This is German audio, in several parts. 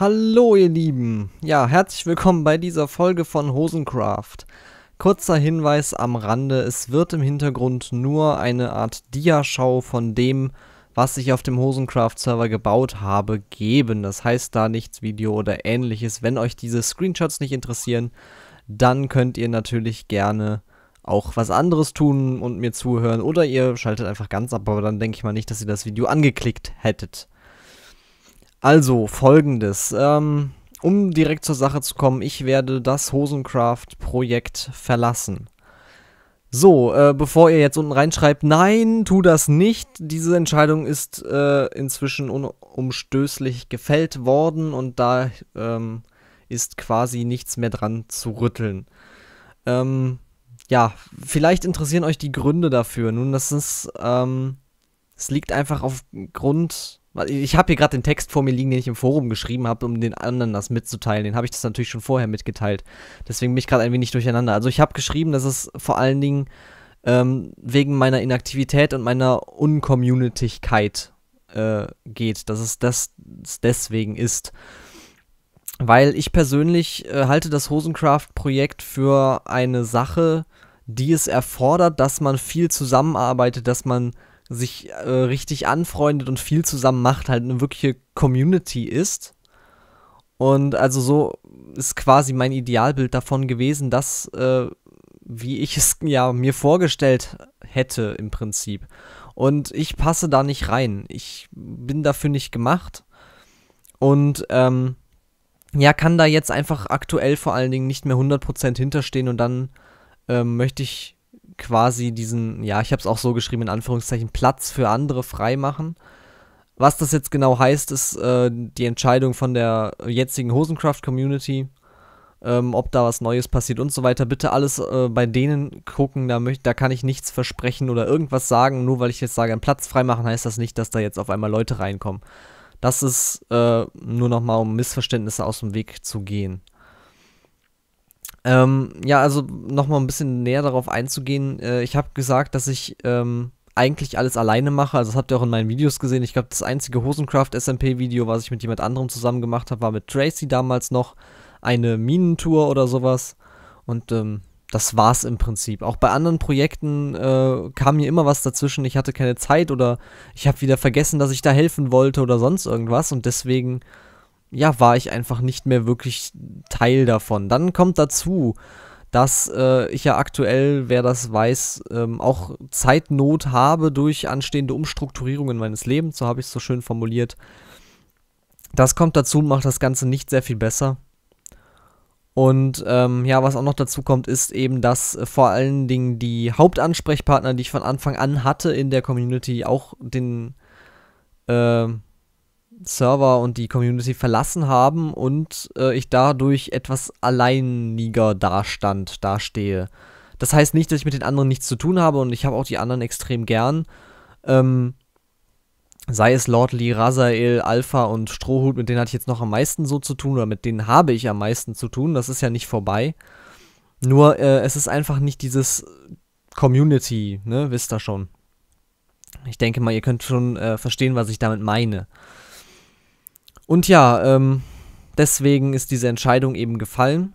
Hallo ihr Lieben. Ja, herzlich willkommen bei dieser Folge von Hosencraft. Kurzer Hinweis am Rande, es wird im Hintergrund nur eine Art Diaschau von dem, was ich auf dem Hosencraft-Server gebaut habe, geben. Das heißt da nichts Video oder ähnliches. Wenn euch diese Screenshots nicht interessieren, dann könnt ihr natürlich gerne auch was anderes tun und mir zuhören oder ihr schaltet einfach ganz ab, aber dann denke ich mal nicht, dass ihr das Video angeklickt hättet. Also, folgendes. Ähm, um direkt zur Sache zu kommen, ich werde das Hosencraft-Projekt verlassen. So, äh, bevor ihr jetzt unten reinschreibt, nein, tu das nicht. Diese Entscheidung ist äh, inzwischen unumstößlich gefällt worden und da ähm, ist quasi nichts mehr dran zu rütteln. Ähm, ja, vielleicht interessieren euch die Gründe dafür. Nun, das ist, ähm, es liegt einfach aufgrund ich habe hier gerade den Text vor mir liegen, den ich im Forum geschrieben habe, um den anderen das mitzuteilen. Den habe ich das natürlich schon vorher mitgeteilt. Deswegen bin ich gerade ein wenig durcheinander. Also ich habe geschrieben, dass es vor allen Dingen ähm, wegen meiner Inaktivität und meiner Uncommunitigkeit äh, geht. Dass es das deswegen ist. Weil ich persönlich äh, halte das hosencraft projekt für eine Sache, die es erfordert, dass man viel zusammenarbeitet, dass man sich äh, richtig anfreundet und viel zusammen macht, halt eine wirkliche Community ist. Und also so ist quasi mein Idealbild davon gewesen, dass, äh, wie ich es ja mir vorgestellt hätte im Prinzip. Und ich passe da nicht rein. Ich bin dafür nicht gemacht. Und ähm, ja, kann da jetzt einfach aktuell vor allen Dingen nicht mehr 100% hinterstehen und dann ähm, möchte ich quasi diesen, ja, ich habe es auch so geschrieben, in Anführungszeichen, Platz für andere freimachen. Was das jetzt genau heißt, ist äh, die Entscheidung von der jetzigen hosencraft community ähm, ob da was Neues passiert und so weiter. Bitte alles äh, bei denen gucken, da, da kann ich nichts versprechen oder irgendwas sagen. Nur weil ich jetzt sage, einen Platz freimachen, heißt das nicht, dass da jetzt auf einmal Leute reinkommen. Das ist äh, nur nochmal, um Missverständnisse aus dem Weg zu gehen. Ähm, ja, also nochmal ein bisschen näher darauf einzugehen. Äh, ich habe gesagt, dass ich ähm, eigentlich alles alleine mache. Also das habt ihr auch in meinen Videos gesehen. Ich glaube, das einzige Hosencraft SMP-Video, was ich mit jemand anderem zusammen gemacht habe, war mit Tracy damals noch. Eine Minentour oder sowas. Und ähm, das war's im Prinzip. Auch bei anderen Projekten äh, kam mir immer was dazwischen. Ich hatte keine Zeit oder ich habe wieder vergessen, dass ich da helfen wollte oder sonst irgendwas. Und deswegen ja, war ich einfach nicht mehr wirklich Teil davon. Dann kommt dazu, dass äh, ich ja aktuell, wer das weiß, ähm, auch Zeitnot habe durch anstehende Umstrukturierungen meines Lebens, so habe ich es so schön formuliert. Das kommt dazu, macht das Ganze nicht sehr viel besser. Und ähm, ja, was auch noch dazu kommt, ist eben, dass äh, vor allen Dingen die Hauptansprechpartner, die ich von Anfang an hatte in der Community, auch den, äh, Server und die Community verlassen haben und äh, ich dadurch etwas alleiniger dastand, dastehe. Das heißt nicht, dass ich mit den anderen nichts zu tun habe und ich habe auch die anderen extrem gern. Ähm, sei es Lordly, Razael, Alpha und Strohhut, mit denen hatte ich jetzt noch am meisten so zu tun oder mit denen habe ich am meisten zu tun. Das ist ja nicht vorbei. Nur äh, es ist einfach nicht dieses Community, ne, wisst ihr schon. Ich denke mal, ihr könnt schon äh, verstehen, was ich damit meine. Und ja, ähm, deswegen ist diese Entscheidung eben gefallen.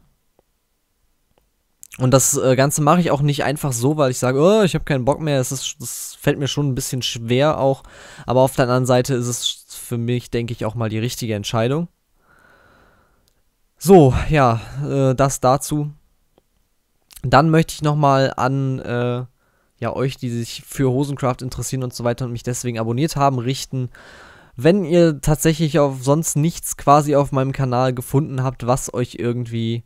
Und das äh, Ganze mache ich auch nicht einfach so, weil ich sage, oh, ich habe keinen Bock mehr. Es das fällt mir schon ein bisschen schwer auch. Aber auf der anderen Seite ist es für mich, denke ich, auch mal die richtige Entscheidung. So, ja, äh, das dazu. Dann möchte ich nochmal an äh, ja, euch, die sich für Hosencraft interessieren und so weiter und mich deswegen abonniert haben, richten wenn ihr tatsächlich auf sonst nichts quasi auf meinem Kanal gefunden habt, was euch irgendwie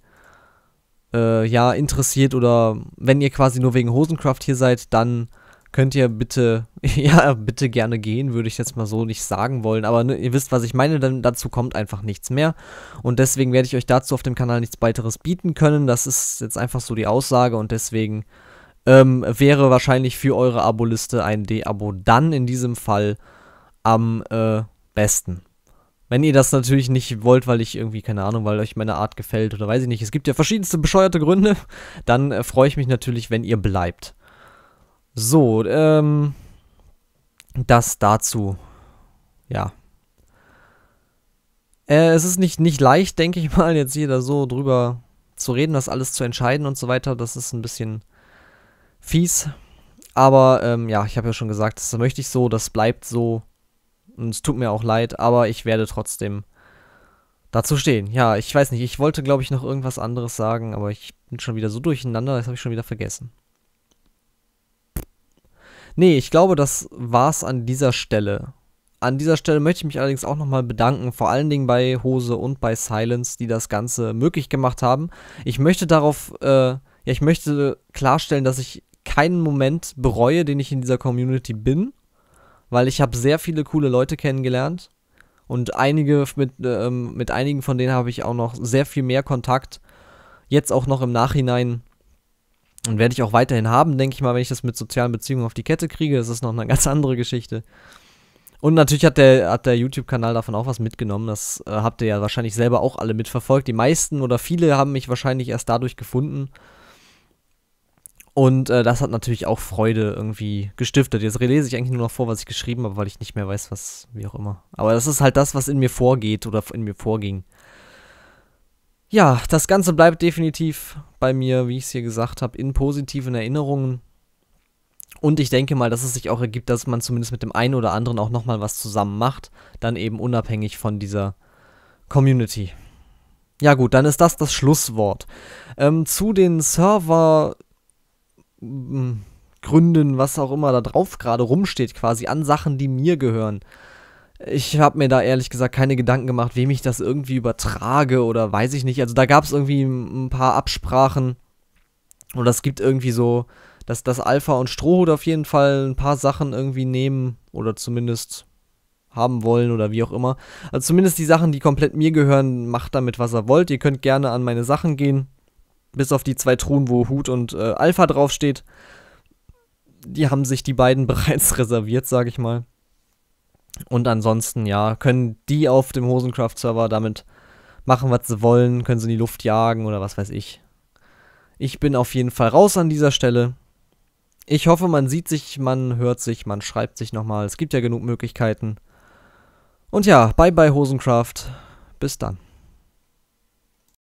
äh, ja interessiert oder wenn ihr quasi nur wegen Hosencraft hier seid, dann könnt ihr bitte, ja, bitte gerne gehen, würde ich jetzt mal so nicht sagen wollen, aber ne, ihr wisst, was ich meine, denn dazu kommt einfach nichts mehr und deswegen werde ich euch dazu auf dem Kanal nichts weiteres bieten können, das ist jetzt einfach so die Aussage und deswegen ähm, wäre wahrscheinlich für eure Aboliste ein D-Abo dann in diesem Fall am äh, besten. Wenn ihr das natürlich nicht wollt, weil ich irgendwie, keine Ahnung, weil euch meine Art gefällt oder weiß ich nicht, es gibt ja verschiedenste bescheuerte Gründe, dann äh, freue ich mich natürlich, wenn ihr bleibt. So, ähm, das dazu. Ja. Äh, es ist nicht, nicht leicht, denke ich mal, jetzt jeder so drüber zu reden, das alles zu entscheiden und so weiter. Das ist ein bisschen fies. Aber ähm, ja, ich habe ja schon gesagt, das möchte ich so, das bleibt so. Und es tut mir auch leid, aber ich werde trotzdem dazu stehen. Ja, ich weiß nicht, ich wollte, glaube ich, noch irgendwas anderes sagen, aber ich bin schon wieder so durcheinander, das habe ich schon wieder vergessen. Nee, ich glaube, das war's an dieser Stelle. An dieser Stelle möchte ich mich allerdings auch nochmal bedanken, vor allen Dingen bei Hose und bei Silence, die das Ganze möglich gemacht haben. Ich möchte darauf, äh, ja, ich möchte klarstellen, dass ich keinen Moment bereue, den ich in dieser Community bin weil ich habe sehr viele coole Leute kennengelernt und einige mit, ähm, mit einigen von denen habe ich auch noch sehr viel mehr Kontakt. Jetzt auch noch im Nachhinein und werde ich auch weiterhin haben, denke ich mal, wenn ich das mit sozialen Beziehungen auf die Kette kriege. Das ist noch eine ganz andere Geschichte. Und natürlich hat der, hat der YouTube-Kanal davon auch was mitgenommen. Das äh, habt ihr ja wahrscheinlich selber auch alle mitverfolgt. Die meisten oder viele haben mich wahrscheinlich erst dadurch gefunden. Und äh, das hat natürlich auch Freude irgendwie gestiftet. Jetzt lese ich eigentlich nur noch vor, was ich geschrieben habe, weil ich nicht mehr weiß, was, wie auch immer. Aber das ist halt das, was in mir vorgeht oder in mir vorging. Ja, das Ganze bleibt definitiv bei mir, wie ich es hier gesagt habe, in positiven Erinnerungen. Und ich denke mal, dass es sich auch ergibt, dass man zumindest mit dem einen oder anderen auch nochmal was zusammen macht. Dann eben unabhängig von dieser Community. Ja gut, dann ist das das Schlusswort. Ähm, zu den Server Gründen, was auch immer da drauf gerade rumsteht, quasi an Sachen, die mir gehören. Ich habe mir da ehrlich gesagt keine Gedanken gemacht, wem ich das irgendwie übertrage oder weiß ich nicht. Also da gab es irgendwie ein paar Absprachen und das gibt irgendwie so, dass das Alpha und Strohhut auf jeden Fall ein paar Sachen irgendwie nehmen oder zumindest haben wollen oder wie auch immer. Also zumindest die Sachen, die komplett mir gehören, macht damit, was er wollt. Ihr könnt gerne an meine Sachen gehen bis auf die zwei Truhen, wo Hut und äh, Alpha draufsteht, die haben sich die beiden bereits reserviert, sag ich mal. Und ansonsten, ja, können die auf dem hosencraft server damit machen, was sie wollen, können sie in die Luft jagen oder was weiß ich. Ich bin auf jeden Fall raus an dieser Stelle. Ich hoffe, man sieht sich, man hört sich, man schreibt sich nochmal. Es gibt ja genug Möglichkeiten. Und ja, bye bye Hosencraft. Bis dann.